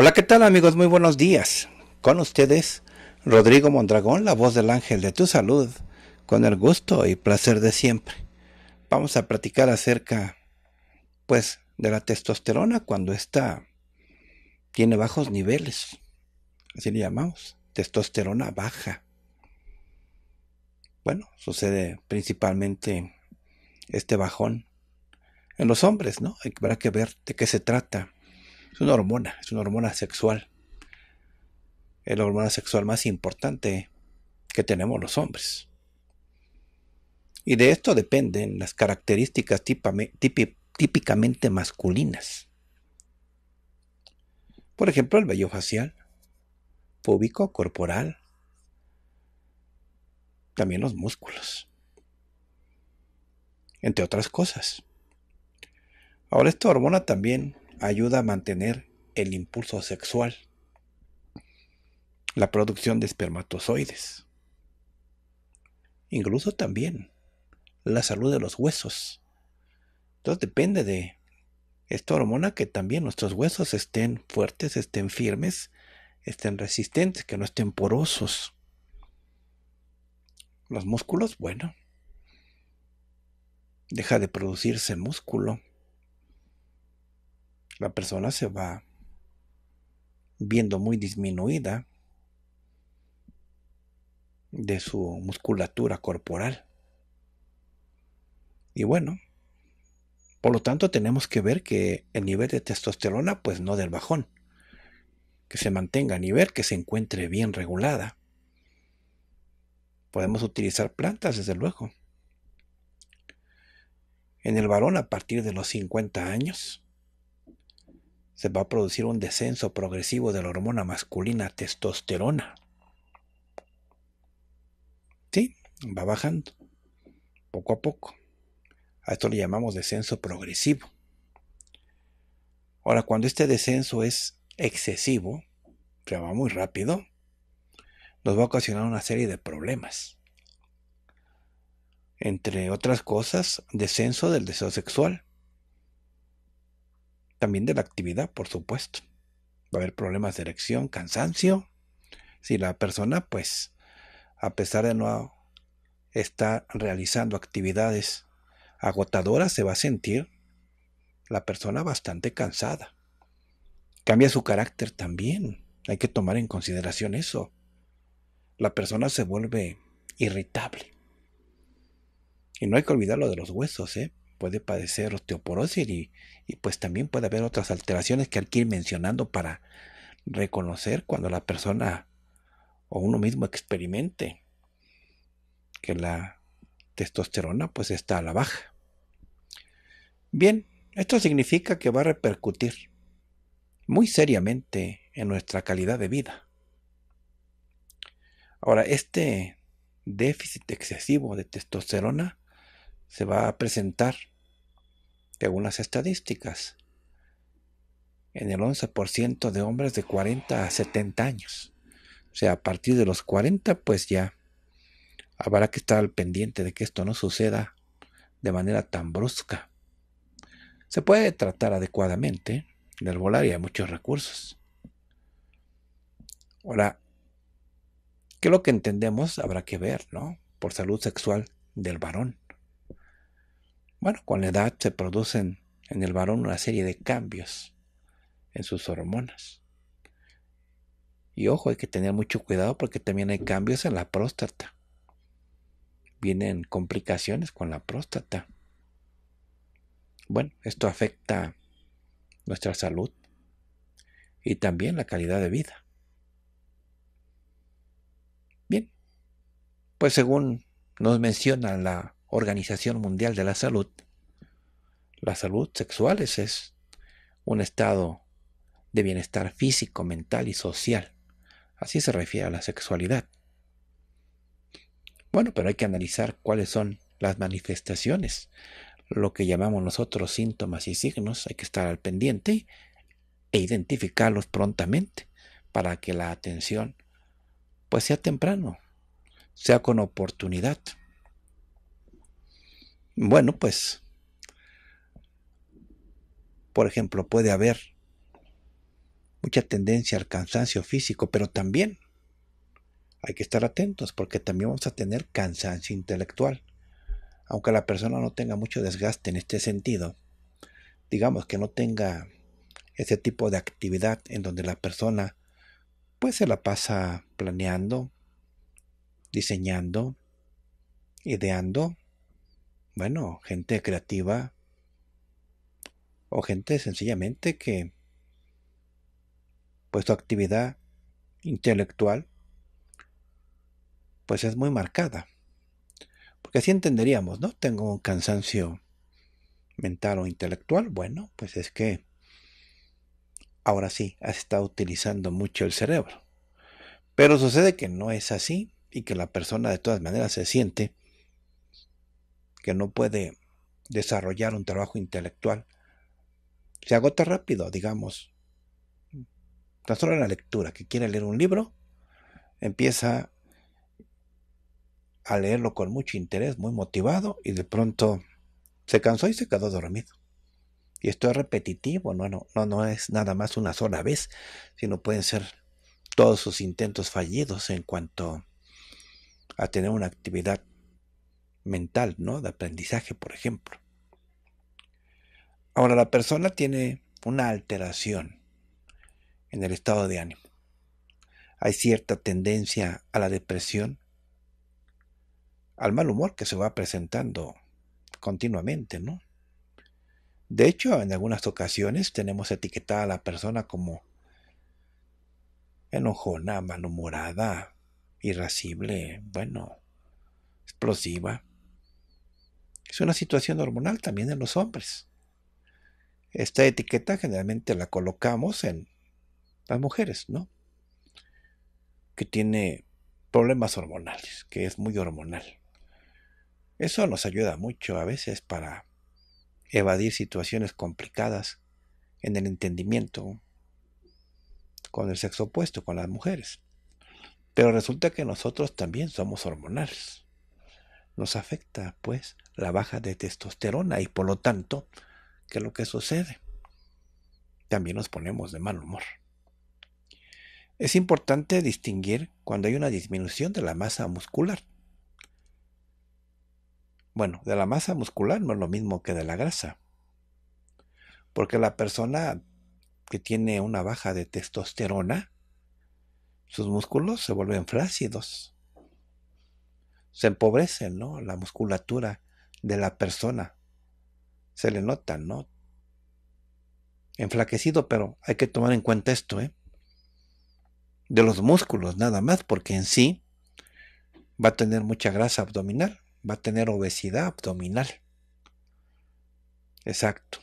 Hola, ¿qué tal amigos? Muy buenos días. Con ustedes, Rodrigo Mondragón, la voz del ángel de tu salud, con el gusto y placer de siempre. Vamos a platicar acerca, pues, de la testosterona cuando ésta tiene bajos niveles. Así le llamamos, testosterona baja. Bueno, sucede principalmente este bajón en los hombres, ¿no? Habrá que ver de qué se trata es una hormona, es una hormona sexual. Es la hormona sexual más importante que tenemos los hombres. Y de esto dependen las características típicamente masculinas. Por ejemplo, el vello facial, púbico, corporal, también los músculos, entre otras cosas. Ahora esta hormona también ayuda a mantener el impulso sexual, la producción de espermatozoides, incluso también la salud de los huesos. Entonces depende de esta hormona que también nuestros huesos estén fuertes, estén firmes, estén resistentes, que no estén porosos. Los músculos, bueno, deja de producirse músculo la persona se va viendo muy disminuida de su musculatura corporal. Y bueno, por lo tanto tenemos que ver que el nivel de testosterona pues no del bajón, que se mantenga a nivel, que se encuentre bien regulada. Podemos utilizar plantas desde luego. En el varón a partir de los 50 años, se va a producir un descenso progresivo de la hormona masculina testosterona. Sí, va bajando, poco a poco. A esto le llamamos descenso progresivo. Ahora, cuando este descenso es excesivo, se va muy rápido, nos va a ocasionar una serie de problemas. Entre otras cosas, descenso del deseo sexual. También de la actividad, por supuesto. Va a haber problemas de erección, cansancio. Si la persona, pues, a pesar de no estar realizando actividades agotadoras, se va a sentir la persona bastante cansada. Cambia su carácter también. Hay que tomar en consideración eso. La persona se vuelve irritable. Y no hay que olvidar lo de los huesos, ¿eh? puede padecer osteoporosis y, pues también puede haber otras alteraciones que hay que ir mencionando para reconocer cuando la persona o uno mismo experimente que la testosterona pues está a la baja. Bien, esto significa que va a repercutir muy seriamente en nuestra calidad de vida. Ahora, este déficit excesivo de testosterona se va a presentar según las estadísticas en el 11% de hombres de 40 a 70 años. O sea, a partir de los 40 pues ya habrá que estar al pendiente de que esto no suceda de manera tan brusca. Se puede tratar adecuadamente del volar y hay muchos recursos. Ahora, ¿qué es lo que entendemos? Habrá que ver, ¿no? Por salud sexual del varón. Bueno, con la edad se producen en el varón una serie de cambios en sus hormonas. Y ojo, hay que tener mucho cuidado porque también hay cambios en la próstata. Vienen complicaciones con la próstata. Bueno, esto afecta nuestra salud y también la calidad de vida. Bien, pues según nos menciona la Organización Mundial de la Salud, la salud sexual es, un estado de bienestar físico, mental y social. Así se refiere a la sexualidad. Bueno, pero hay que analizar cuáles son las manifestaciones, lo que llamamos nosotros síntomas y signos, hay que estar al pendiente e identificarlos prontamente para que la atención pues sea temprano, sea con oportunidad. Bueno, pues, por ejemplo, puede haber mucha tendencia al cansancio físico, pero también hay que estar atentos porque también vamos a tener cansancio intelectual. Aunque la persona no tenga mucho desgaste en este sentido, digamos que no tenga ese tipo de actividad en donde la persona pues se la pasa planeando, diseñando, ideando, bueno, gente creativa o gente sencillamente que pues su actividad intelectual pues es muy marcada. Porque así entenderíamos, ¿no? Tengo un cansancio mental o intelectual. Bueno, pues es que ahora sí, has estado utilizando mucho el cerebro. Pero sucede que no es así y que la persona de todas maneras se siente que no puede desarrollar un trabajo intelectual, se agota rápido, digamos. Tan solo la lectura, que quiere leer un libro, empieza a leerlo con mucho interés, muy motivado, y de pronto se cansó y se quedó dormido. Y esto es repetitivo, no, no, no, no es nada más una sola vez, sino pueden ser todos sus intentos fallidos en cuanto a tener una actividad mental, ¿no? De aprendizaje, por ejemplo. Ahora, la persona tiene una alteración en el estado de ánimo. Hay cierta tendencia a la depresión, al mal humor que se va presentando continuamente, ¿no? De hecho, en algunas ocasiones tenemos etiquetada a la persona como enojona, malhumorada, irascible, bueno, explosiva. Es una situación hormonal también en los hombres. Esta etiqueta generalmente la colocamos en las mujeres, ¿no? Que tiene problemas hormonales, que es muy hormonal. Eso nos ayuda mucho a veces para evadir situaciones complicadas en el entendimiento con el sexo opuesto, con las mujeres. Pero resulta que nosotros también somos hormonales. Nos afecta, pues, la baja de testosterona y por lo tanto, ¿qué es lo que sucede? También nos ponemos de mal humor. Es importante distinguir cuando hay una disminución de la masa muscular. Bueno, de la masa muscular no es lo mismo que de la grasa. Porque la persona que tiene una baja de testosterona, sus músculos se vuelven flácidos. Se empobrecen, ¿no? La musculatura de la persona. Se le nota, ¿no? Enflaquecido, pero hay que tomar en cuenta esto, ¿eh? De los músculos nada más, porque en sí va a tener mucha grasa abdominal, va a tener obesidad abdominal. Exacto.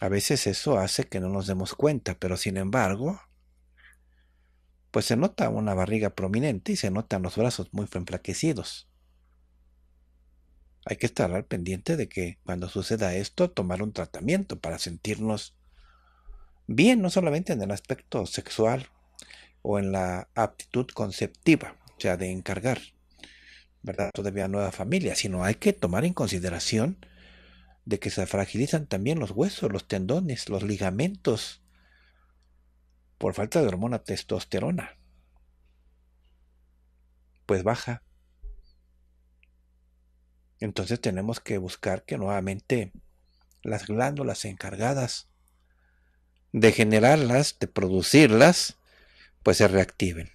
A veces eso hace que no nos demos cuenta, pero sin embargo, pues se nota una barriga prominente y se notan los brazos muy enflaquecidos hay que estar al pendiente de que cuando suceda esto, tomar un tratamiento para sentirnos bien, no solamente en el aspecto sexual o en la aptitud conceptiva, o sea, de encargar, ¿verdad? Todavía nueva familia, sino hay que tomar en consideración de que se fragilizan también los huesos, los tendones, los ligamentos, por falta de hormona testosterona. Pues baja entonces tenemos que buscar que nuevamente las glándulas encargadas de generarlas, de producirlas, pues se reactiven.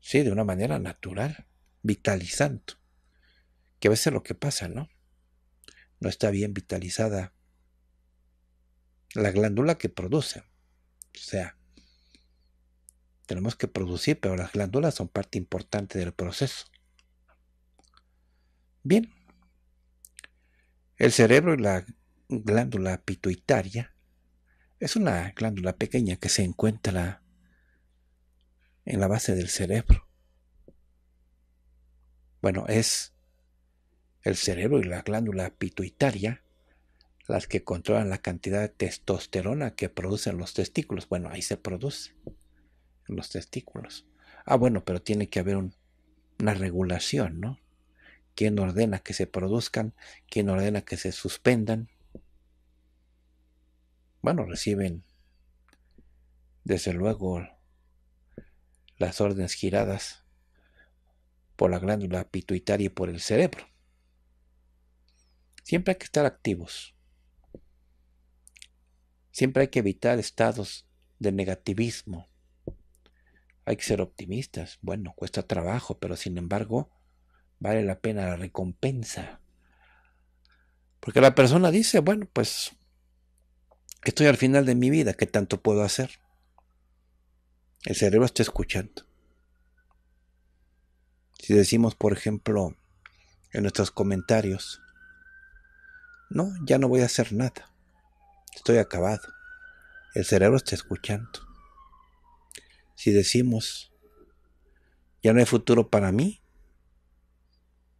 Sí, de una manera natural, vitalizando. Que a veces lo que pasa, ¿no? No está bien vitalizada la glándula que produce. O sea, tenemos que producir, pero las glándulas son parte importante del proceso. Bien, el cerebro y la glándula pituitaria es una glándula pequeña que se encuentra en la base del cerebro. Bueno, es el cerebro y la glándula pituitaria las que controlan la cantidad de testosterona que producen los testículos. Bueno, ahí se produce los testículos. Ah, bueno, pero tiene que haber una regulación, ¿no? quién ordena que se produzcan, quién ordena que se suspendan. Bueno, reciben desde luego las órdenes giradas por la glándula pituitaria y por el cerebro. Siempre hay que estar activos. Siempre hay que evitar estados de negativismo. Hay que ser optimistas. Bueno, cuesta trabajo, pero sin embargo, vale la pena la recompensa. Porque la persona dice, bueno, pues estoy al final de mi vida, ¿qué tanto puedo hacer? El cerebro está escuchando. Si decimos, por ejemplo, en nuestros comentarios, no, ya no voy a hacer nada, estoy acabado, el cerebro está escuchando. Si decimos, ya no hay futuro para mí,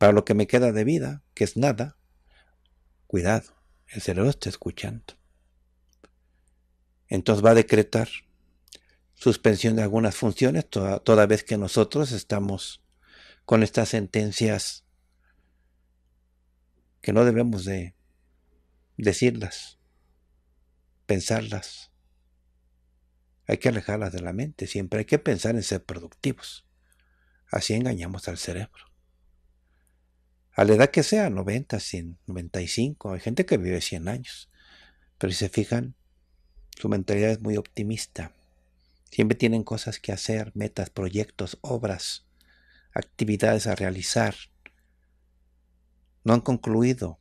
para lo que me queda de vida, que es nada, cuidado, el cerebro está escuchando. Entonces va a decretar suspensión de algunas funciones, toda, toda vez que nosotros estamos con estas sentencias que no debemos de decirlas, pensarlas. Hay que alejarlas de la mente siempre, hay que pensar en ser productivos. Así engañamos al cerebro a la edad que sea, 90, 100, 95, hay gente que vive 100 años. Pero si se fijan, su mentalidad es muy optimista. Siempre tienen cosas que hacer, metas, proyectos, obras, actividades a realizar. No han concluido.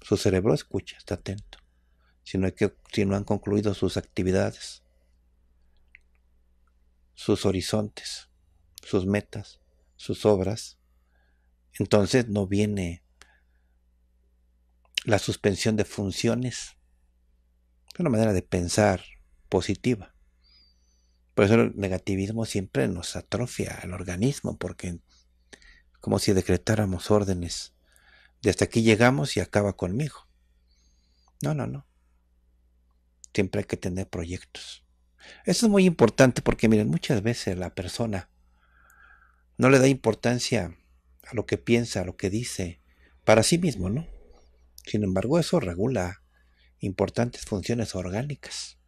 Su cerebro escucha, está atento. Si no, que, si no han concluido sus actividades, sus horizontes, sus metas, sus obras, entonces no viene la suspensión de funciones. Es una manera de pensar positiva. Por eso el negativismo siempre nos atrofia al organismo, porque como si decretáramos órdenes de hasta aquí llegamos y acaba conmigo. No, no, no. Siempre hay que tener proyectos. Eso es muy importante porque, miren, muchas veces la persona no le da importancia a lo que piensa, a lo que dice, para sí mismo, ¿no? Sin embargo, eso regula importantes funciones orgánicas.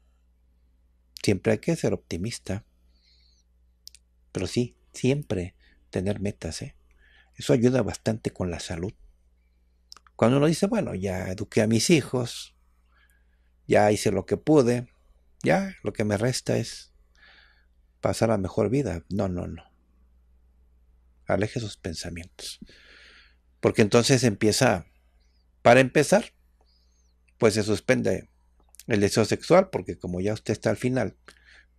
Siempre hay que ser optimista, pero sí, siempre tener metas, ¿eh? Eso ayuda bastante con la salud. Cuando uno dice, bueno, ya eduqué a mis hijos, ya hice lo que pude, ya lo que me resta es pasar la mejor vida. No, no, no aleje sus pensamientos. Porque entonces empieza, para empezar, pues se suspende el deseo sexual, porque como ya usted está al final,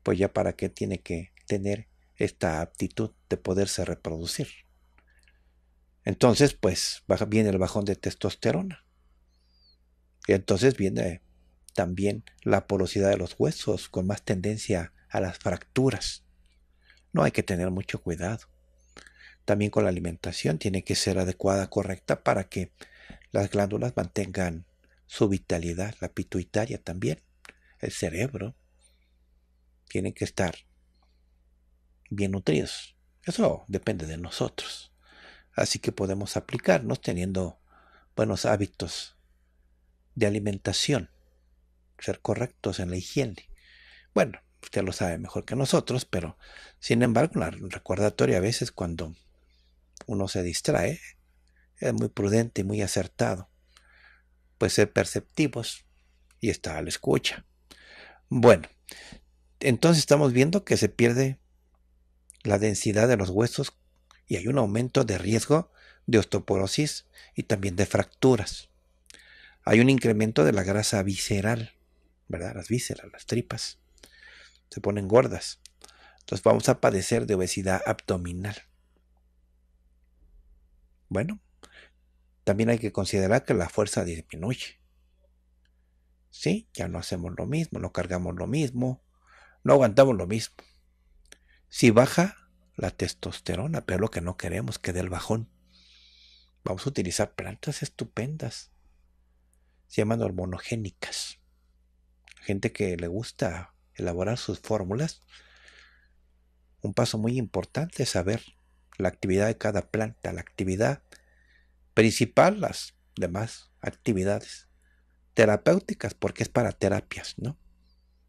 pues ya para qué tiene que tener esta aptitud de poderse reproducir. Entonces, pues viene el bajón de testosterona. Y entonces viene también la porosidad de los huesos, con más tendencia a las fracturas. No hay que tener mucho cuidado. También con la alimentación tiene que ser adecuada, correcta, para que las glándulas mantengan su vitalidad, la pituitaria también, el cerebro. Tienen que estar bien nutridos. Eso depende de nosotros. Así que podemos aplicarnos teniendo buenos hábitos de alimentación, ser correctos en la higiene. Bueno, usted lo sabe mejor que nosotros, pero sin embargo, la recordatoria a veces cuando uno se distrae, es muy prudente y muy acertado. Puede ser perceptivos y está a la escucha. Bueno, entonces estamos viendo que se pierde la densidad de los huesos y hay un aumento de riesgo de osteoporosis y también de fracturas. Hay un incremento de la grasa visceral, ¿verdad? Las vísceras, las tripas, se ponen gordas. Entonces vamos a padecer de obesidad abdominal. Bueno, también hay que considerar que la fuerza disminuye. ¿Sí? Ya no hacemos lo mismo, no cargamos lo mismo, no aguantamos lo mismo. Si baja la testosterona, pero lo que no queremos que dé el bajón. Vamos a utilizar plantas estupendas. Se llaman hormonogénicas. Gente que le gusta elaborar sus fórmulas. Un paso muy importante es saber la actividad de cada planta, la actividad principal, las demás actividades terapéuticas, porque es para terapias, ¿no?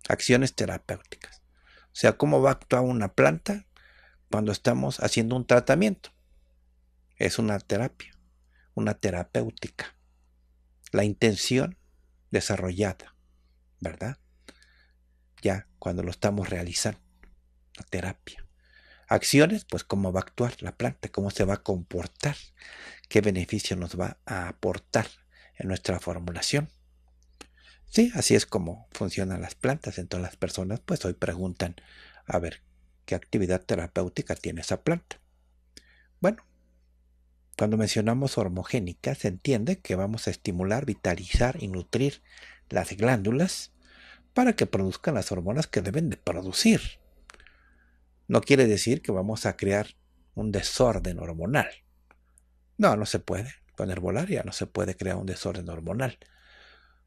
Acciones terapéuticas. O sea, cómo va a actuar una planta cuando estamos haciendo un tratamiento. Es una terapia, una terapéutica. La intención desarrollada, ¿verdad? Ya cuando lo estamos realizando, la terapia acciones, pues cómo va a actuar la planta, cómo se va a comportar, qué beneficio nos va a aportar en nuestra formulación. Sí, así es como funcionan las plantas. Entonces las personas pues hoy preguntan, a ver, ¿qué actividad terapéutica tiene esa planta? Bueno, cuando mencionamos hormogénica se entiende que vamos a estimular, vitalizar y nutrir las glándulas para que produzcan las hormonas que deben de producir no quiere decir que vamos a crear un desorden hormonal. No, no se puede. Con herbolaria no se puede crear un desorden hormonal.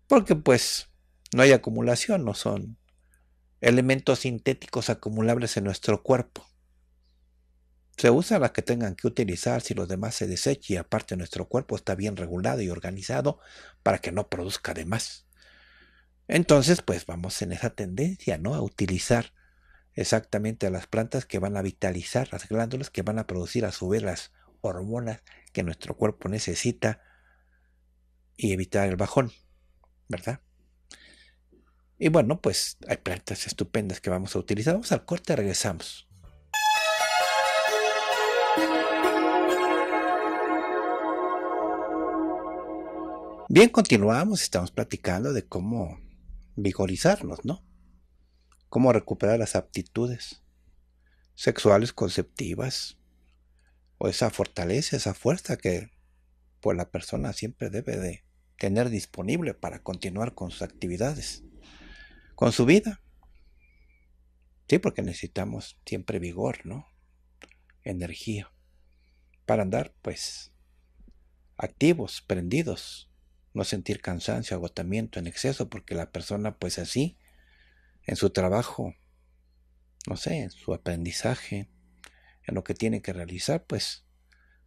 Porque pues no hay acumulación, no son elementos sintéticos acumulables en nuestro cuerpo. Se usa las que tengan que utilizar si los demás se desechan y aparte nuestro cuerpo está bien regulado y organizado para que no produzca de más. Entonces, pues vamos en esa tendencia, ¿no? A utilizar exactamente a las plantas que van a vitalizar las glándulas, que van a producir a su vez las hormonas que nuestro cuerpo necesita y evitar el bajón, ¿verdad? Y bueno, pues hay plantas estupendas que vamos a utilizar. Vamos al corte, regresamos. Bien, continuamos, estamos platicando de cómo vigorizarnos, ¿no? cómo recuperar las aptitudes sexuales conceptivas o esa fortaleza, esa fuerza que pues la persona siempre debe de tener disponible para continuar con sus actividades, con su vida. Sí, porque necesitamos siempre vigor, ¿no? Energía para andar pues activos, prendidos, no sentir cansancio, agotamiento en exceso, porque la persona pues así en su trabajo, no sé, en su aprendizaje, en lo que tiene que realizar, pues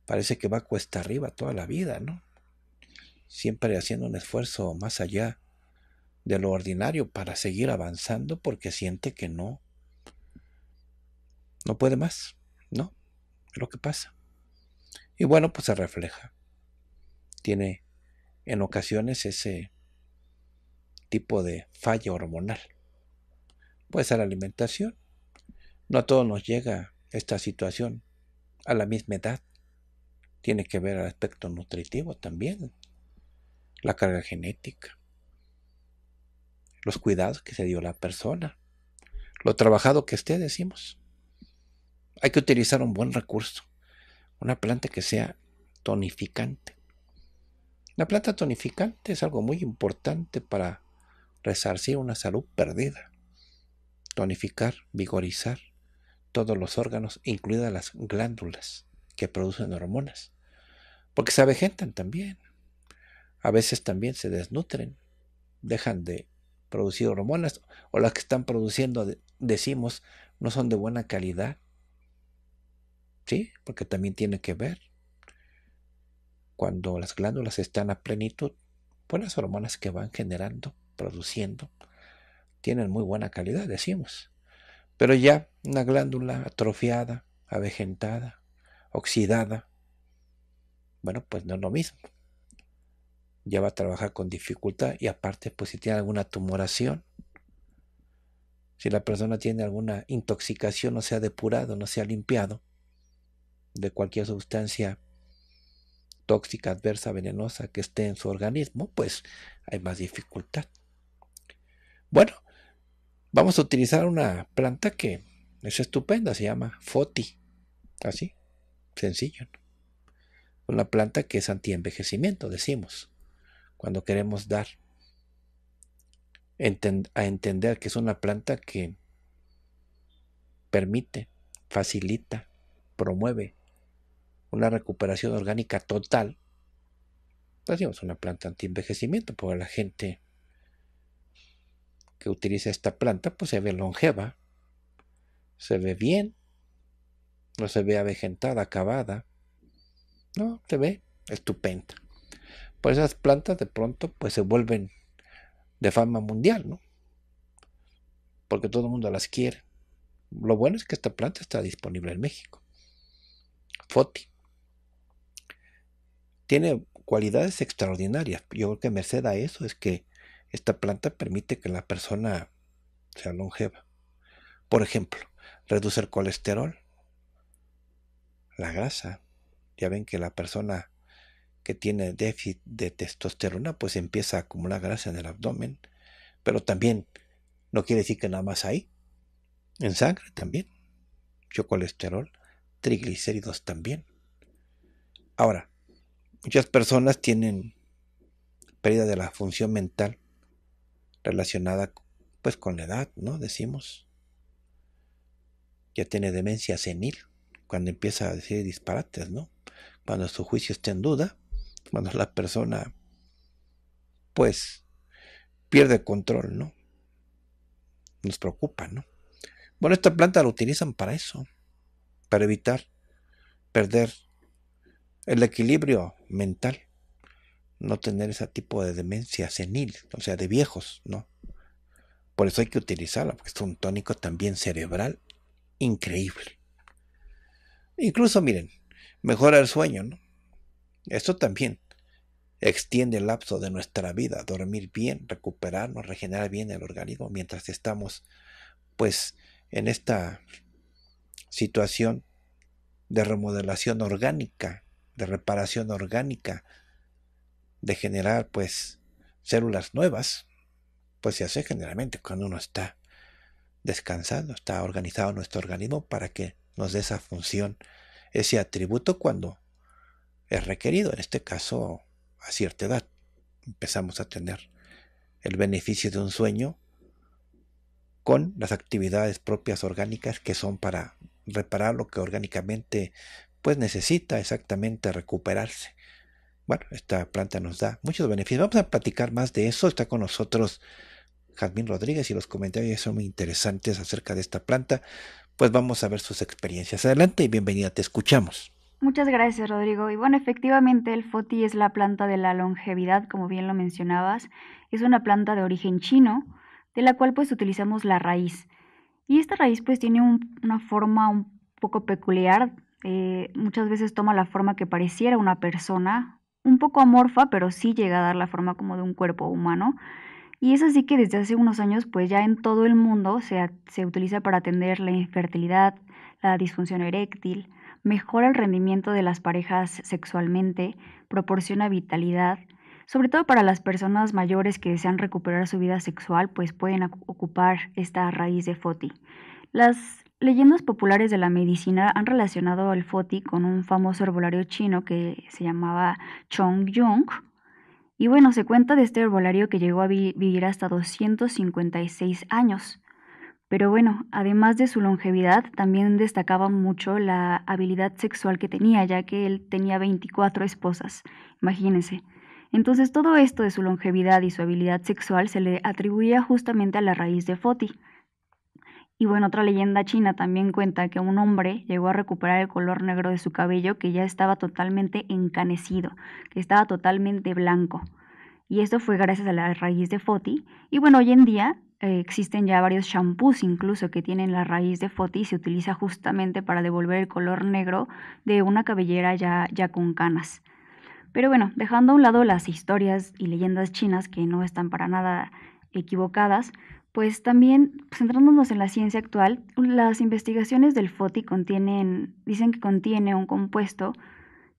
parece que va cuesta arriba toda la vida, ¿no? Siempre haciendo un esfuerzo más allá de lo ordinario para seguir avanzando porque siente que no, no puede más, ¿no? Es lo que pasa. Y bueno, pues se refleja. Tiene en ocasiones ese tipo de falla hormonal. Pues a la alimentación. No a todos nos llega esta situación a la misma edad. Tiene que ver al aspecto nutritivo también, la carga genética, los cuidados que se dio la persona, lo trabajado que esté, decimos. Hay que utilizar un buen recurso, una planta que sea tonificante. La planta tonificante es algo muy importante para resarcir una salud perdida tonificar, vigorizar todos los órganos, incluidas las glándulas que producen hormonas, porque se avejentan también. A veces también se desnutren, dejan de producir hormonas o las que están produciendo, decimos, no son de buena calidad. ¿Sí? Porque también tiene que ver. Cuando las glándulas están a plenitud, buenas pues hormonas que van generando, produciendo, tienen muy buena calidad, decimos. Pero ya una glándula atrofiada, avejentada, oxidada, bueno, pues no es lo mismo. Ya va a trabajar con dificultad y aparte, pues si tiene alguna tumoración, si la persona tiene alguna intoxicación, no se ha depurado, no se ha limpiado de cualquier sustancia tóxica, adversa, venenosa que esté en su organismo, pues hay más dificultad. Bueno, Vamos a utilizar una planta que es estupenda, se llama Foti. Así, sencillo. Una planta que es anti-envejecimiento, decimos, cuando queremos dar a entender que es una planta que permite, facilita, promueve una recuperación orgánica total. Decimos una planta anti-envejecimiento envejecimiento porque la gente que utiliza esta planta, pues se ve longeva, se ve bien, no se ve avejentada, acabada, no, se ve estupenda. Pues esas plantas de pronto pues se vuelven de fama mundial, ¿no? Porque todo el mundo las quiere. Lo bueno es que esta planta está disponible en México. Foti. Tiene cualidades extraordinarias. Yo creo que merced a eso es que esta planta permite que la persona se longeva. Por ejemplo, reduce el colesterol, la grasa. Ya ven que la persona que tiene déficit de testosterona pues empieza a acumular grasa en el abdomen, pero también no quiere decir que nada más hay. En sangre también. Mucho colesterol, triglicéridos también. Ahora, muchas personas tienen pérdida de la función mental relacionada pues con la edad, ¿no? Decimos. Ya tiene demencia senil cuando empieza a decir disparates, ¿no? Cuando su juicio está en duda, cuando la persona pues pierde control, ¿no? Nos preocupa, ¿no? Bueno, esta planta la utilizan para eso, para evitar perder el equilibrio mental no tener ese tipo de demencia senil, o sea, de viejos, ¿no? Por eso hay que utilizarla, porque es un tónico también cerebral increíble. Incluso, miren, mejora el sueño, ¿no? Esto también extiende el lapso de nuestra vida, dormir bien, recuperarnos, regenerar bien el organismo mientras estamos, pues, en esta situación de remodelación orgánica, de reparación orgánica, de generar pues células nuevas, pues se hace generalmente cuando uno está descansando, está organizado nuestro organismo para que nos dé esa función, ese atributo cuando es requerido, en este caso a cierta edad empezamos a tener el beneficio de un sueño con las actividades propias orgánicas que son para reparar lo que orgánicamente pues necesita exactamente recuperarse bueno, esta planta nos da muchos beneficios. Vamos a platicar más de eso. Está con nosotros Jazmín Rodríguez y los comentarios son muy interesantes acerca de esta planta. Pues vamos a ver sus experiencias. Adelante y bienvenida, te escuchamos. Muchas gracias, Rodrigo. Y bueno, efectivamente el foti es la planta de la longevidad, como bien lo mencionabas. Es una planta de origen chino, de la cual pues utilizamos la raíz. Y esta raíz pues tiene una forma un poco peculiar. Eh, muchas veces toma la forma que pareciera una persona, un poco amorfa, pero sí llega a dar la forma como de un cuerpo humano. Y es así que desde hace unos años, pues ya en todo el mundo se, utiliza para atender la infertilidad, la disfunción eréctil, mejora el rendimiento de las parejas sexualmente, proporciona vitalidad, sobre todo para las personas mayores que desean recuperar su vida sexual, pues pueden ocupar esta raíz de FOTI. Las Leyendas populares de la medicina han relacionado al Foti con un famoso herbolario chino que se llamaba Chong Yung. Y bueno, se cuenta de este herbolario que llegó a vivir hasta 256 años. Pero bueno, además de su longevidad, también destacaba mucho la habilidad sexual que tenía, ya que él tenía 24 esposas, imagínense. Entonces todo esto de su longevidad y su habilidad sexual se le atribuía justamente a la raíz de Foti. Y bueno, otra leyenda china también cuenta que un hombre llegó a recuperar el color negro de su cabello que ya estaba totalmente encanecido, que estaba totalmente blanco. Y esto fue gracias a la raíz de Foti. Y bueno, hoy en día eh, existen ya varios shampoos incluso que tienen la raíz de Foti y se utiliza justamente para devolver el color negro de una cabellera ya, ya con canas. Pero bueno, dejando a un lado las historias y leyendas chinas que no están para nada equivocadas, pues también, pues, centrándonos en la ciencia actual, las investigaciones del FOTI contienen, dicen que contiene un compuesto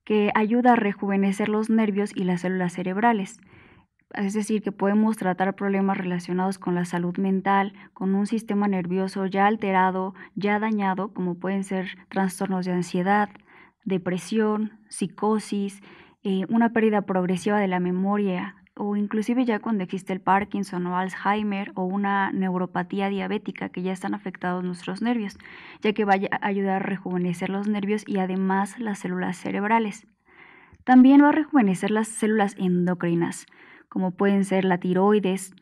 que ayuda a rejuvenecer los nervios y las células cerebrales. Es decir, que podemos tratar problemas relacionados con la salud mental, con un sistema nervioso ya alterado, ya dañado, como pueden ser trastornos de ansiedad, depresión, psicosis, eh, una pérdida progresiva de la memoria, o inclusive ya cuando existe el Parkinson o Alzheimer o una neuropatía diabética que ya están afectados nuestros nervios, ya que va a ayudar a rejuvenecer los nervios y además las células cerebrales. También va a rejuvenecer las células endocrinas, como pueden ser la tiroides,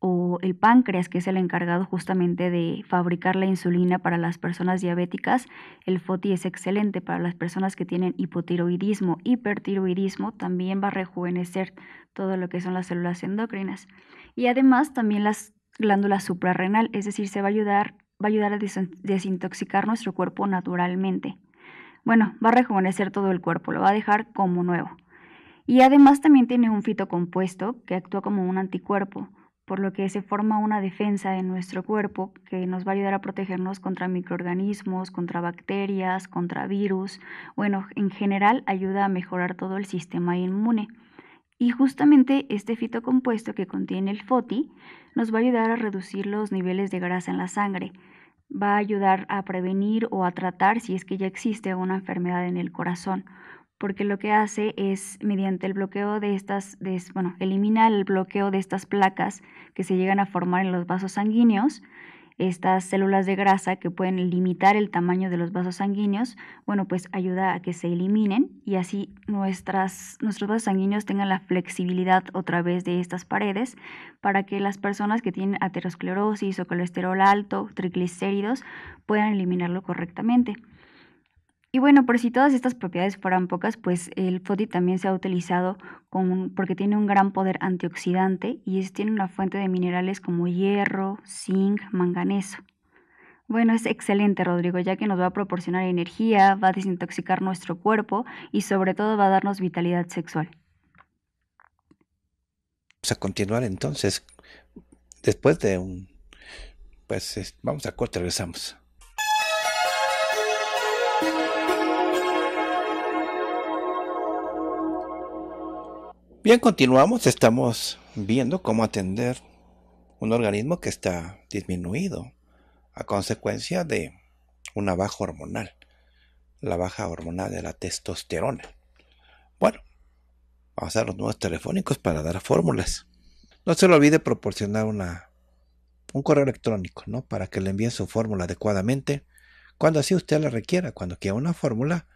o el páncreas, que es el encargado justamente de fabricar la insulina para las personas diabéticas. El FOTI es excelente para las personas que tienen hipotiroidismo, hipertiroidismo, también va a rejuvenecer todo lo que son las células endocrinas. Y además también las glándulas suprarrenal, es decir, se va a ayudar, va a, ayudar a desintoxicar nuestro cuerpo naturalmente. Bueno, va a rejuvenecer todo el cuerpo, lo va a dejar como nuevo. Y además también tiene un fitocompuesto que actúa como un anticuerpo por lo que se forma una defensa en nuestro cuerpo que nos va a ayudar a protegernos contra microorganismos, contra bacterias, contra virus. Bueno, en general ayuda a mejorar todo el sistema inmune. Y justamente este fitocompuesto que contiene el FOTI nos va a ayudar a reducir los niveles de grasa en la sangre. Va a ayudar a prevenir o a tratar si es que ya existe alguna enfermedad en el corazón porque lo que hace es, mediante el bloqueo de estas, bueno, elimina el bloqueo de estas placas que se llegan a formar en los vasos sanguíneos, estas células de grasa que pueden limitar el tamaño de los vasos sanguíneos, bueno, pues ayuda a que se eliminen y así nuestras, nuestros vasos sanguíneos tengan la flexibilidad otra vez de estas paredes para que las personas que tienen aterosclerosis o colesterol alto, triglicéridos, puedan eliminarlo correctamente. Y bueno, por si todas estas propiedades fueran pocas, pues el FODI también se ha utilizado con, porque tiene un gran poder antioxidante y es, tiene una fuente de minerales como hierro, zinc, manganeso. Bueno, es excelente, Rodrigo, ya que nos va a proporcionar energía, va a desintoxicar nuestro cuerpo y sobre todo va a darnos vitalidad sexual. Vamos a continuar entonces. Después de un... Pues vamos a cuatro, regresamos. Bien, continuamos. Estamos viendo cómo atender un organismo que está disminuido a consecuencia de una baja hormonal, la baja hormonal de la testosterona. Bueno, vamos a los nuevos telefónicos para dar fórmulas. No se le olvide proporcionar una, un correo electrónico, ¿no? Para que le envíe su fórmula adecuadamente cuando así usted la requiera, cuando quiera una fórmula,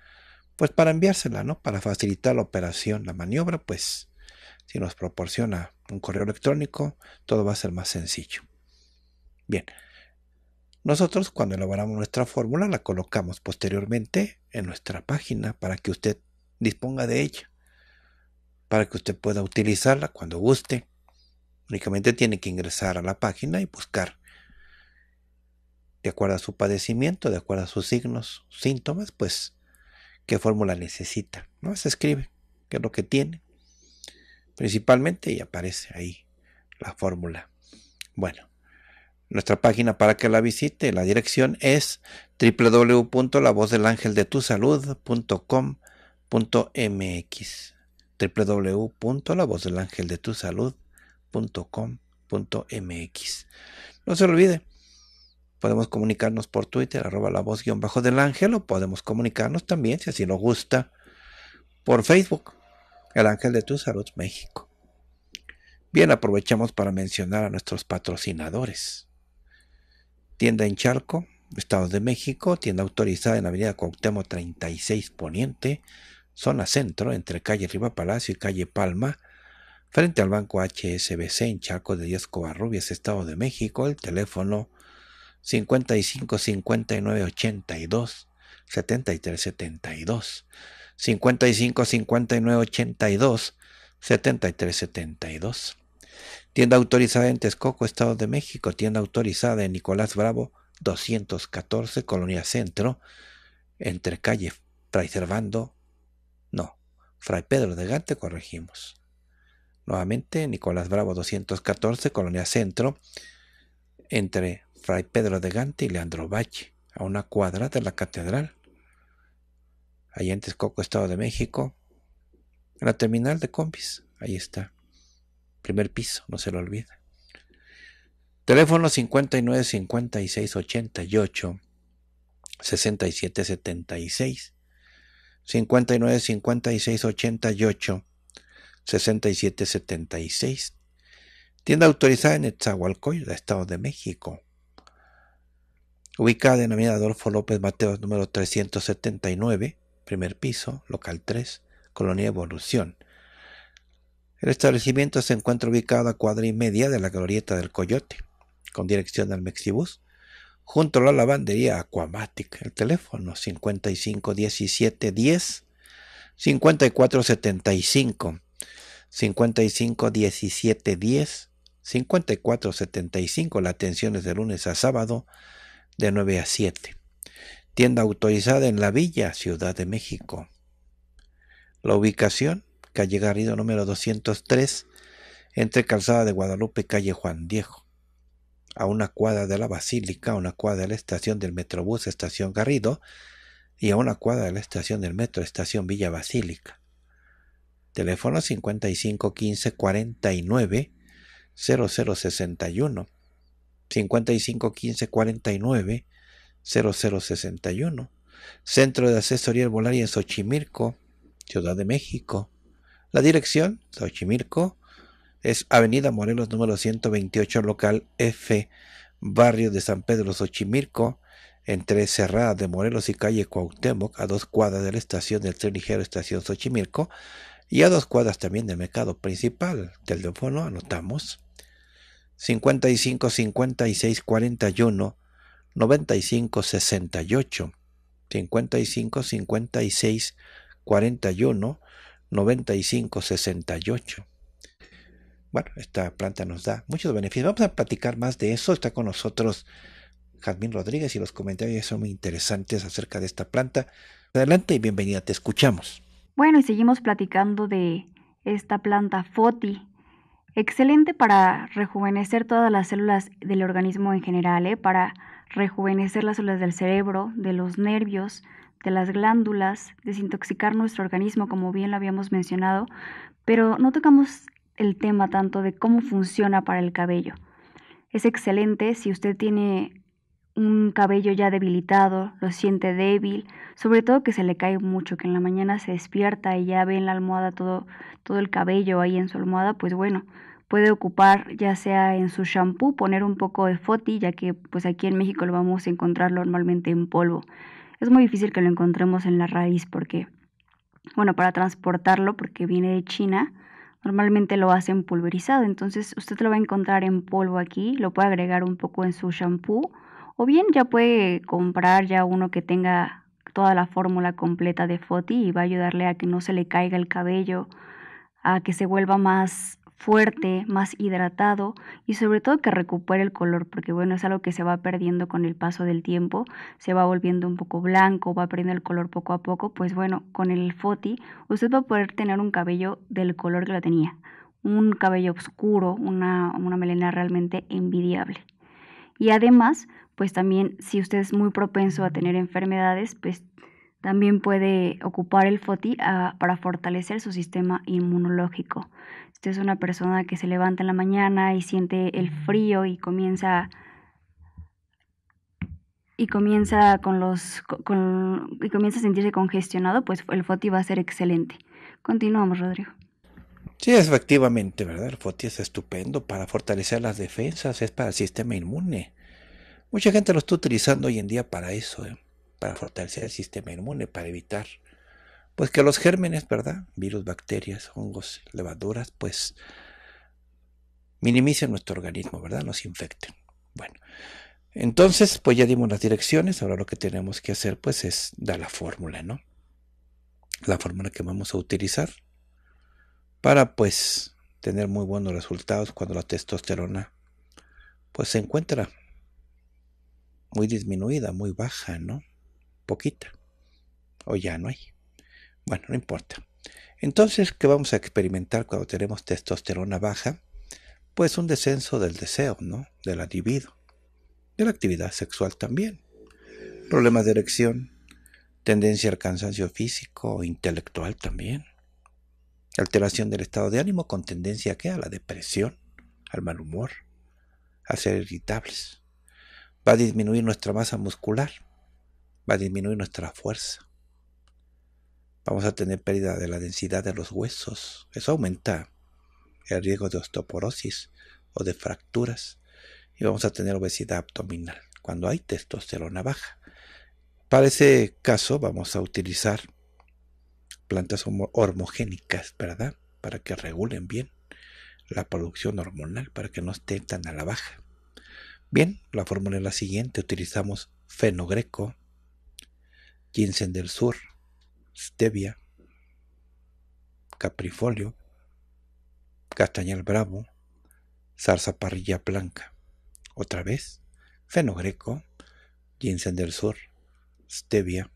pues para enviársela, ¿no? Para facilitar la operación, la maniobra, pues si nos proporciona un correo electrónico, todo va a ser más sencillo. Bien, nosotros cuando elaboramos nuestra fórmula la colocamos posteriormente en nuestra página para que usted disponga de ella, para que usted pueda utilizarla cuando guste. Únicamente tiene que ingresar a la página y buscar de acuerdo a su padecimiento, de acuerdo a sus signos, síntomas, pues qué fórmula necesita. ¿no? Se escribe qué es lo que tiene principalmente y aparece ahí la fórmula. Bueno, nuestra página para que la visite, la dirección es www.lavozdelangeldetusalud.com.mx www.lavozdelangeldetusalud.com.mx No se olvide, podemos comunicarnos por Twitter, arroba la voz guión del ángel, o podemos comunicarnos también, si así nos gusta, por Facebook el Ángel de tu Salud México. Bien, aprovechamos para mencionar a nuestros patrocinadores. Tienda en Charco, Estado de México, tienda autorizada en la avenida Cuauhtémoc 36 Poniente, zona centro, entre calle Riva Palacio y calle Palma, frente al banco HSBC en Charco de Díaz Covarrubias, Estado de México, el teléfono 55 59 82 73 72. 55 59 82 73 72. Tienda autorizada en Texcoco, Estado de México. Tienda autorizada en Nicolás Bravo, 214, Colonia Centro, entre calle Fray Servando, no, Fray Pedro de Gante, corregimos. Nuevamente, Nicolás Bravo, 214, Colonia Centro, entre Fray Pedro de Gante y Leandro Valle, a una cuadra de la catedral allá en Texcoco, Estado de México, en la terminal de combis. Ahí está. Primer piso, no se lo olvide. Teléfono 59 56 88 67 76. 59 56 88 67 76. Tienda autorizada en Etzahualcoyot, Estado de México. Ubicada en la avenida Adolfo López Mateos, número 379 primer piso, local 3, Colonia Evolución. El establecimiento se encuentra ubicado a cuadra y media de la glorieta del Coyote, con dirección al Mexibus, junto a la lavandería Aquamatic. El teléfono 55 17 10 5475 75 10 La atención es de lunes a sábado de 9 a 7 tienda autorizada en la Villa, Ciudad de México. La ubicación, calle Garrido número 203, entre Calzada de Guadalupe y calle Juan Diego, a una cuadra de la Basílica, a una cuadra de la estación del Metrobús Estación Garrido y a una cuadra de la estación del Metro Estación Villa Basílica. Teléfono 5515 49 0061 5515 49 0061, Centro de Asesoría Herbolaria en Xochimilco, Ciudad de México. La dirección, Xochimilco, es Avenida Morelos número 128, local F, barrio de San Pedro Xochimilco, entre Cerrada de Morelos y calle Cuauhtémoc, a dos cuadras de la estación del tren ligero Estación Xochimilco, y a dos cuadras también del mercado principal. Teléfono, anotamos. 55 56 95 68 55 56 41 95 68 bueno, esta planta nos da muchos beneficios. Vamos a platicar más de eso. Está con nosotros Jazmín Rodríguez y los comentarios son muy interesantes acerca de esta planta. Adelante y bienvenida, te escuchamos. Bueno, y seguimos platicando de esta planta FOTI. Excelente para rejuvenecer todas las células del organismo en general, ¿eh? para rejuvenecer las células del cerebro, de los nervios, de las glándulas, desintoxicar nuestro organismo, como bien lo habíamos mencionado, pero no tocamos el tema tanto de cómo funciona para el cabello. Es excelente si usted tiene un cabello ya debilitado, lo siente débil, sobre todo que se le cae mucho, que en la mañana se despierta y ya ve en la almohada todo, todo el cabello ahí en su almohada, pues bueno, puede ocupar ya sea en su shampoo poner un poco de foti, ya que pues aquí en México lo vamos a encontrar normalmente en polvo. Es muy difícil que lo encontremos en la raíz porque, bueno, para transportarlo, porque viene de China, normalmente lo hacen pulverizado, entonces usted lo va a encontrar en polvo aquí, lo puede agregar un poco en su shampoo o bien ya puede comprar ya uno que tenga toda la fórmula completa de foti y va a ayudarle a que no se le caiga el cabello, a que se vuelva más fuerte, más hidratado y sobre todo que recupere el color, porque bueno, es algo que se va perdiendo con el paso del tiempo, se va volviendo un poco blanco, va perdiendo el color poco a poco, pues bueno, con el foti usted va a poder tener un cabello del color que lo tenía, un cabello oscuro, una, melena realmente envidiable. Y además, pues también si usted es muy propenso a tener enfermedades, pues también puede ocupar el foti ah, para fortalecer su sistema inmunológico usted es una persona que se levanta en la mañana y siente el frío y comienza y comienza con los y comienza a sentirse congestionado, pues el FOTI va a ser excelente. Continuamos, Rodrigo. Sí, efectivamente, ¿verdad? El FOTI es estupendo para fortalecer las defensas, es para el sistema inmune. Mucha gente lo está utilizando hoy en día para eso, ¿eh? para fortalecer el sistema inmune, para evitar pues que los gérmenes, ¿verdad? Virus, bacterias, hongos, levaduras, pues minimicen nuestro organismo, ¿verdad? Nos infecten. Bueno, entonces, pues ya dimos las direcciones, ahora lo que tenemos que hacer, pues es dar la fórmula, ¿no? La fórmula que vamos a utilizar para, pues, tener muy buenos resultados cuando la testosterona, pues, se encuentra muy disminuida, muy baja, ¿no? Poquita. O ya no hay. Bueno, no importa. Entonces, ¿qué vamos a experimentar cuando tenemos testosterona baja? Pues un descenso del deseo, ¿no? De la De la actividad sexual también. Problemas de erección. Tendencia al cansancio físico o intelectual también. Alteración del estado de ánimo con tendencia a ¿qué? a la depresión, al mal humor, a ser irritables. Va a disminuir nuestra masa muscular. Va a disminuir nuestra fuerza Vamos a tener pérdida de la densidad de los huesos. Eso aumenta el riesgo de osteoporosis o de fracturas. Y vamos a tener obesidad abdominal cuando hay testosterona baja. Para ese caso vamos a utilizar plantas hormogénicas, ¿verdad? Para que regulen bien la producción hormonal, para que no estén tan a la baja. Bien, la fórmula es la siguiente. Utilizamos fenogreco, ginseng del sur, stevia, caprifolio, castañal bravo, zarza parrilla blanca. Otra vez, fenogreco, ginseng del sur, stevia,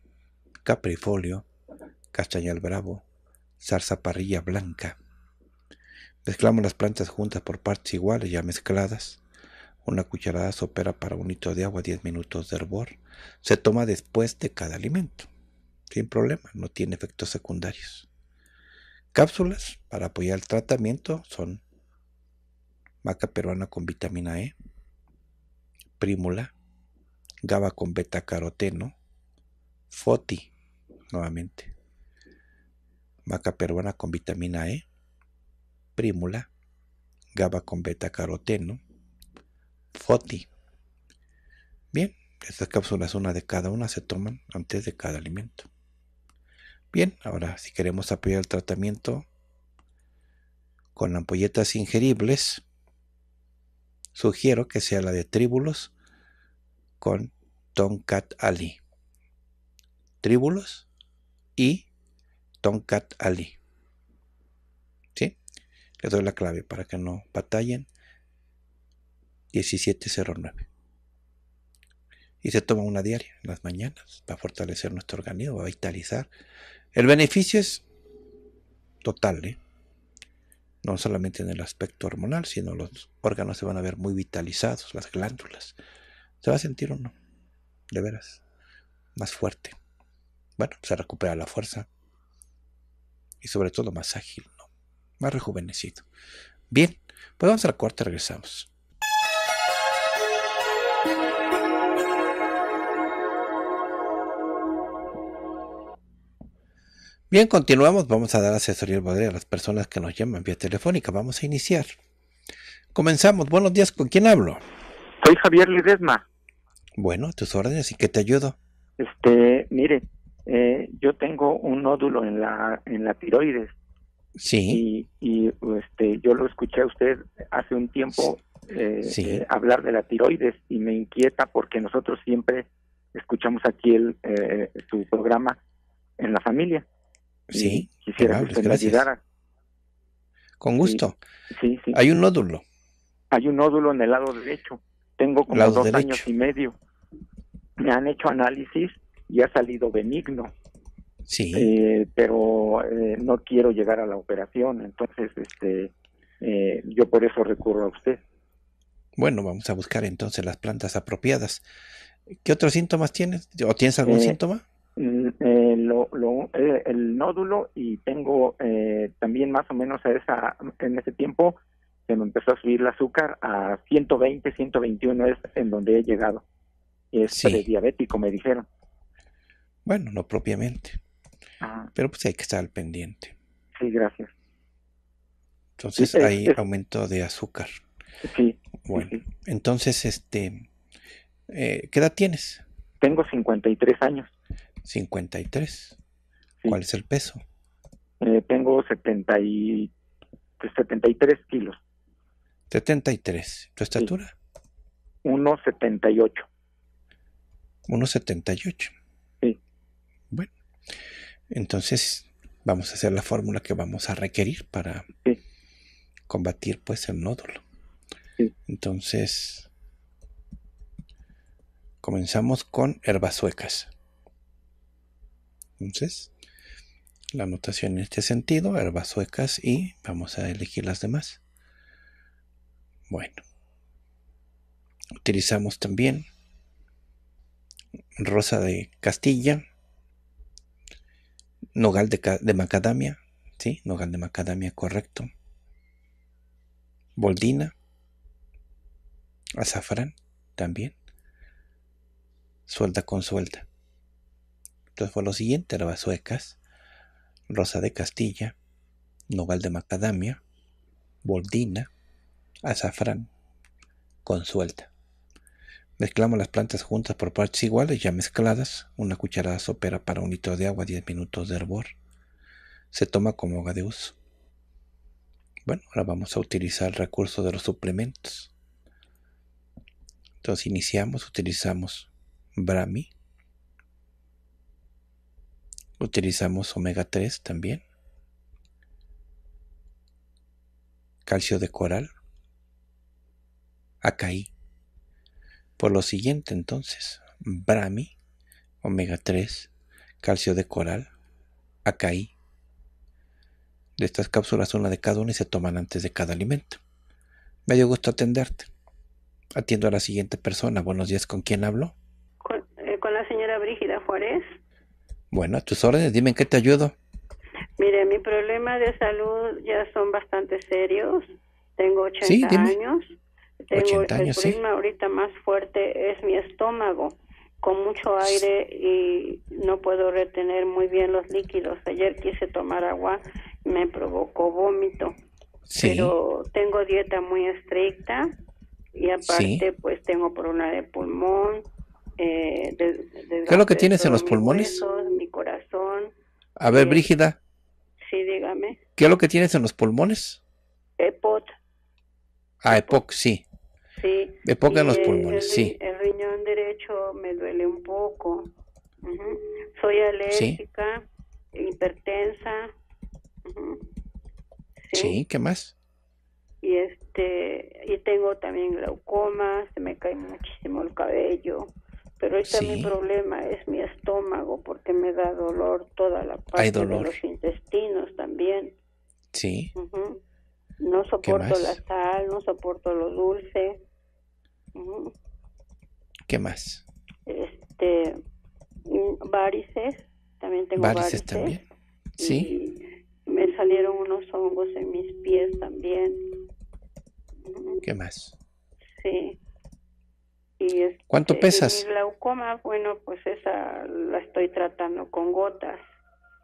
caprifolio, castañal bravo, zarza parrilla blanca. Mezclamos las plantas juntas por partes iguales ya mezcladas. Una cucharada sopera para un litro de agua, 10 minutos de hervor. Se toma después de cada alimento sin problema, no tiene efectos secundarios. Cápsulas para apoyar el tratamiento son maca peruana con vitamina E, prímula, GABA con beta caroteno, FOTI nuevamente, maca peruana con vitamina E, prímula, GABA con beta caroteno, FOTI. Bien, estas cápsulas, una de cada una, se toman antes de cada alimento. Bien, ahora si queremos apoyar el tratamiento con ampolletas ingeribles, sugiero que sea la de tríbulos con Tonkat Ali. Tríbulos y Tonkat Ali. ¿Sí? Les doy la clave para que no batallen. 1709. Y se toma una diaria en las mañanas para fortalecer nuestro organismo, para vitalizar el beneficio es total, ¿eh? no solamente en el aspecto hormonal, sino los órganos se van a ver muy vitalizados, las glándulas. Se va a sentir uno, de veras, más fuerte. Bueno, se recupera la fuerza y sobre todo más ágil, ¿no? más rejuvenecido. Bien, pues vamos a la cuarta, regresamos. Bien, continuamos. Vamos a dar asesoría al padre a las personas que nos llaman vía telefónica. Vamos a iniciar. Comenzamos. Buenos días. ¿Con quién hablo? Soy Javier Ledesma. Bueno, a tus órdenes. ¿Y qué te ayudo? Este, mire, eh, yo tengo un nódulo en la, en la tiroides. Sí. Y, este, yo lo escuché a usted hace un tiempo eh, eh, hablar de la tiroides y me inquieta porque nosotros siempre escuchamos aquí el, su programa en la familia. Sí. quisiera que me Con gusto. Sí, sí, Hay un nódulo. Hay un nódulo en el lado derecho. Tengo como dos años y medio. Me han hecho análisis y ha salido benigno. Sí. Eh, pero eh, no quiero llegar a la operación, entonces este eh, yo por eso recurro a usted. Bueno, vamos a buscar entonces las plantas apropiadas. ¿Qué otros síntomas tienes? ¿O tienes algún síntoma? Mm, eh, eh, el nódulo y tengo eh, también más o menos esa, en ese tiempo se me empezó a subir el azúcar a 120, 121 es en donde he llegado. Es diabético, me dijeron. Bueno, no propiamente. Ah. Pero pues hay que estar al pendiente. Sí, gracias. Entonces hay aumento de azúcar. Sí. Bueno, entonces, este, eh, ¿qué edad tienes? Tengo 53 años. 53. ¿Cuál es el peso? Eh, tengo 70 73 kilos. 73. ¿Tu estatura? 1,78. 1,78. Sí. Bueno, entonces vamos a hacer la fórmula que vamos a requerir para combatir pues el nódulo. Sí. Entonces, comenzamos con herbas suecas. Entonces, la notación en este sentido, herbas suecas y vamos a elegir las demás. Bueno, utilizamos también rosa de Castilla, nogal de, de macadamia, ¿sí? Nogal de macadamia, correcto. Boldina, azafrán, también. Suelta con suelta. Entonces fue lo siguiente, era suecas, Rosa de Castilla, Nogal de Macadamia, Boldina, Azafrán, Consuelta. Mezclamos las plantas juntas por partes iguales, ya mezcladas, una cucharada sopera para un litro de agua, 10 minutos de hervor. Se toma como hoga de uso. Bueno, ahora vamos a utilizar el recurso de los suplementos. Entonces iniciamos, utilizamos Brahmi, Utilizamos omega 3 también. Calcio de coral. Acaí. Por lo siguiente entonces, Brahmi, omega 3, calcio de coral, Acaí. De estas cápsulas una de cada una y se toman antes de cada alimento. Me dio gusto atenderte. Atiendo a la siguiente persona. Buenos días, ¿con quién hablo? Con, eh, con la señora Brígida Juárez. Bueno, a tus órdenes, dime en qué te ayudo. Mire, mi problema de salud ya son bastante serios. Tengo 80 años. Tengo 80 años, el problema ahorita más fuerte es mi estómago, con mucho aire y no puedo retener muy bien los líquidos. Ayer quise tomar agua, me provocó vómito. Pero tengo dieta muy estricta y aparte pues tengo problema de pulmón. Eh, ¿Qué es lo que tienes en los pulmones? corazón. A ver, eh, Brígida. Sí, dígame. ¿Qué es lo que tienes en los pulmones? EPOC. Ah, EPOC, sí. Sí. EPOC en los pulmones, sí. El riñón derecho me duele un poco. Soy alérgica, hipertensa. sí, qué más? y este y tengo también glaucoma, se me cae muchísimo el cabello. Pero ese mi problema es mi estómago porque me da dolor toda la parte dolor. de los intestinos también. Sí. No soporto la sal, no soporto lo dulce. ¿Qué más? Este, mm, varices, también tengo varices. varices. también. Sí. me salieron unos hongos en mis pies también. ¿Qué más? Sí. Este, ¿Cuánto pesas? La glaucoma, bueno, pues esa la estoy tratando con gotas.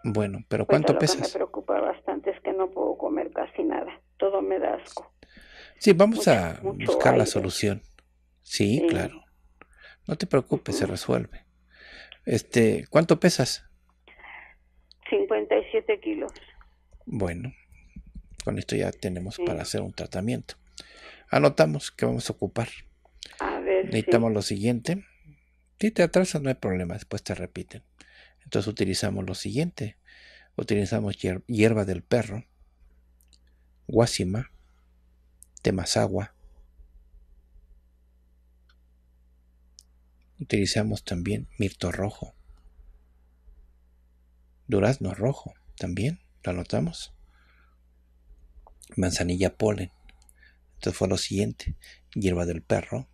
Bueno, pero pues, ¿cuánto pesas? me preocupa bastante es que no puedo comer casi nada. Todo me da asco. Sí, vamos a buscar la solución. Sí, claro. No te preocupes, se resuelve. Este, ¿cuánto pesas? 57 kilos. Bueno, con esto ya tenemos para hacer un tratamiento. Anotamos que vamos a ocupar. Necesitamos lo siguiente. Si te atrasas, no hay problema, después te repiten. Entonces utilizamos lo siguiente: utilizamos hierba del perro, guasima, temazagua. Utilizamos también mirto rojo, durazno rojo, también, ¿lo anotamos? Manzanilla polen. Entonces fue lo siguiente: hierba del perro,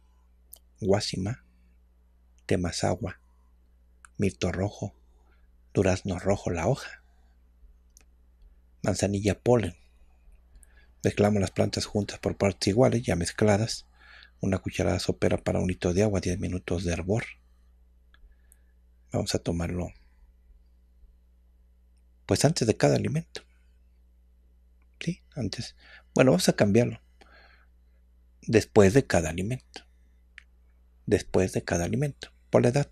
Guasima, Temazagua, Mirto Rojo, Durazno Rojo la hoja, Manzanilla Polen. Mezclamos las plantas juntas por partes iguales, ya mezcladas. Una cucharada sopera para un litro de agua, 10 minutos de hervor. Vamos a tomarlo pues antes de cada alimento. ¿Sí? Antes. Bueno, vamos a cambiarlo. Después de cada alimento después de cada alimento, por la edad.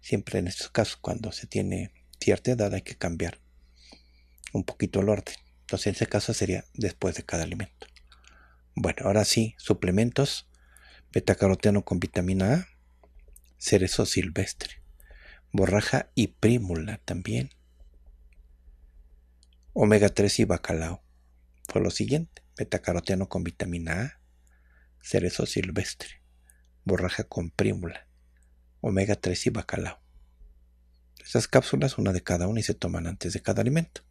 Siempre en estos casos, cuando se tiene cierta edad, hay que cambiar un poquito el orden. Entonces, en ese caso sería después de cada alimento. Bueno, ahora sí, suplementos. Betacaroteno con vitamina A, cerezo silvestre, borraja y prímula también. Omega 3 y bacalao. Fue lo siguiente, betacaroteno con vitamina A, cerezo silvestre, borraja con prímula, omega 3 y bacalao. Esas cápsulas, una de cada una, y se toman antes de cada alimento.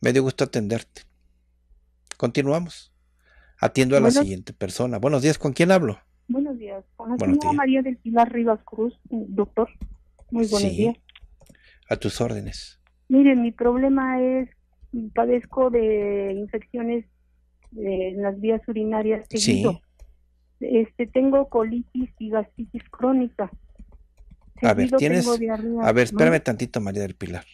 Me dio gusto atenderte. Continuamos. Atiendo a la siguiente persona. Buenos días, ¿con quién hablo? Buenos días, con la María del Pilar Rivas Cruz, doctor. Muy buenos días. A tus órdenes. Miren, mi problema es, padezco de infecciones eh, en las vías urinarias. Seguido. Sí, este, tengo colitis y gastritis crónica. a ver, tienes, a ver, espérame tantito, María del Pilar.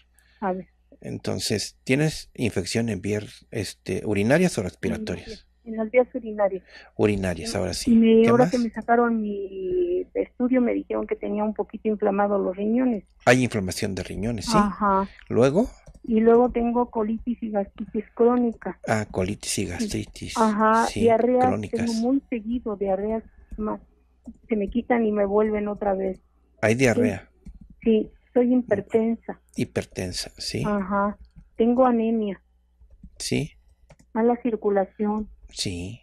A ver. Entonces, ¿tienes infección en vías este, urinarias o respiratorias? En las vías urinarias. Urinarias, ahora sí. ahora que me sacaron mi estudio, me dijeron que tenía un poquito inflamado los riñones. Hay inflamación de riñones, ¿sí? Ajá. Luego y luego tengo colitis y gastritis crónica. Ah, colitis y gastritis. Ajá, sí, diarreas crónicas. tengo muy seguido, diarreas más, se me quitan y me vuelven otra vez. ¿Hay diarrea? Sí, soy hipertensa. Hipertensa, sí. Ajá, tengo anemia. Sí. Mala circulación. Sí.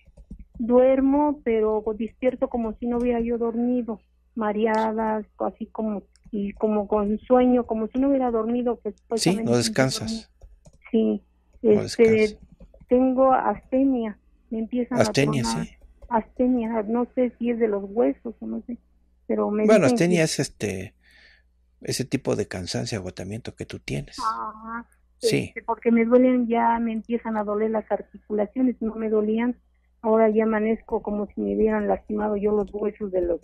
Duermo, pero despierto como si no hubiera yo dormido, mareadas, así como y como con sueño, como si no hubiera dormido. Pues, pues sí, no descansas. Sí, este, tengo astenia, me empiezan astenia, sí. Astenia, no sé si es de los huesos o no sé, pero me Bueno, astenia es este, ese tipo de cansancio, agotamiento que tú tienes. Ah, sí. Este, porque me duelen ya, me empiezan a doler las articulaciones, no me dolían. Ahora ya amanezco como si me hubieran lastimado yo los huesos de los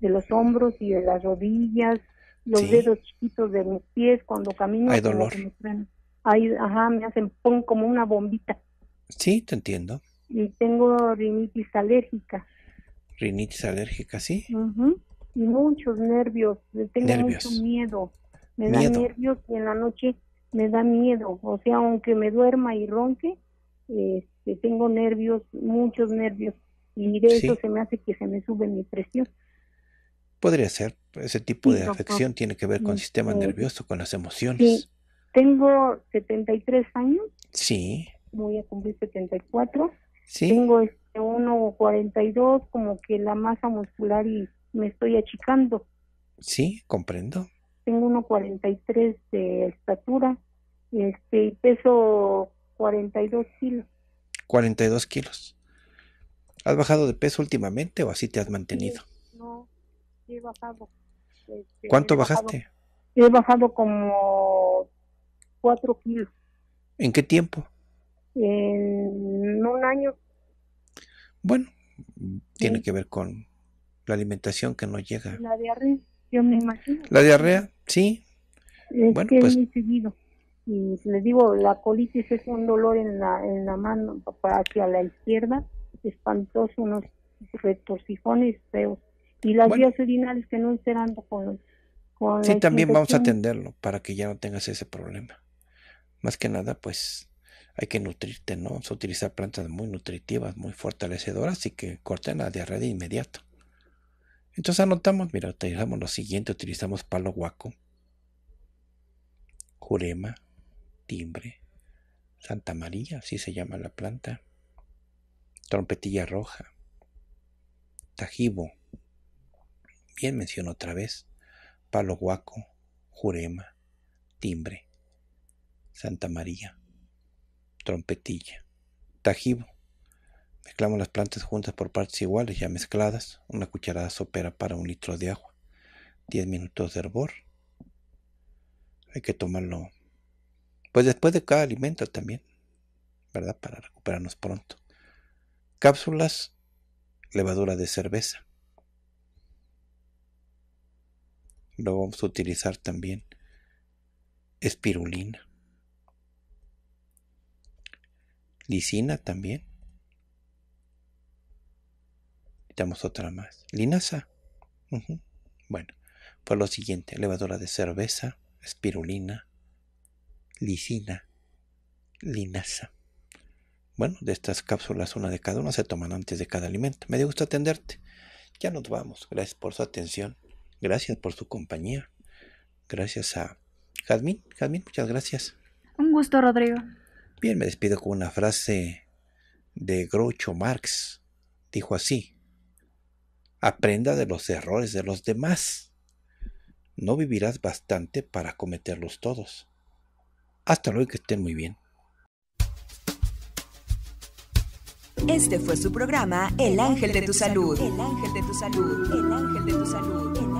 de los hombros y de las rodillas, los dedos chiquitos de mis pies cuando camino. Hay dolor. Me ajá, me hacen pon como una bombita. Sí, te entiendo. Y tengo rinitis alérgica. Rinitis alérgica, sí. Y muchos nervios. Tengo mucho miedo. Me da nervios y en la noche me da miedo. O sea, aunque me duerma y ronque, este, tengo nervios, muchos nervios. Y de eso se me hace que se me sube mi presión. Podría ser. Ese tipo de afección tiene que ver con el sistema nervioso, con las emociones. Tengo 73 años. Sí. Voy a cumplir 74. Sí. Tengo este 1,42, como que la masa muscular y me estoy achicando. Sí, comprendo. Tengo 1,43 de estatura este, y peso 42 kilos. 42 kilos. ¿Has bajado de peso últimamente o así te has mantenido? no, sí he bajado. Este, ¿Cuánto bajaste? he bajado como 4 kilos. ¿En qué tiempo? En un año. Bueno, tiene que ver con la alimentación que no llega. La diarrea, yo me imagino. La diarrea, sí. bueno, pues... Y les digo, la colitis es un dolor en la, en la mano, hacia la izquierda, espantoso, unos retorcijones feos y las vías urinales que no estén con, Sí, también vamos a atenderlo para que ya no tengas ese problema. Más que nada, pues hay que nutrirte, ¿no? utilizar plantas muy nutritivas, muy fortalecedoras y que corten la diarrea de inmediato. Entonces anotamos, mira, utilizamos lo siguiente, utilizamos palo guaco, jurema, timbre, Santa María, así se llama la planta, trompetilla roja, tajibo, Bien, mencionó otra vez Palo guaco Jurema, Timbre, Santa María, Trompetilla, Tajibo. Mezclamos las plantas juntas por partes iguales, ya mezcladas. Una cucharada sopera para un litro de agua. 10 minutos de hervor. Hay que tomarlo. Pues después de cada alimento también. ¿Verdad? Para recuperarnos pronto. Cápsulas, levadura de cerveza. lo vamos a utilizar también espirulina lisina también quitamos otra más Linaza. bueno por pues lo siguiente Elevadora de cerveza espirulina lisina Linaza. bueno, de estas cápsulas, una de cada una se toman antes de cada alimento. Me dio gusto atenderte. Ya nos vamos. Gracias por su atención. Gracias por su compañía. Gracias a Jazmín. Jazmín, muchas gracias. Un gusto, Rodrigo. Bien, me despido con una frase de Groucho Marx. Dijo así, aprenda de los errores de los demás. No vivirás bastante para cometerlos todos. Hasta luego y que estén muy bien. Este fue su programa El Ángel de tu Salud. El Ángel de tu Salud. El Ángel de tu Salud. El ángel de tu salud.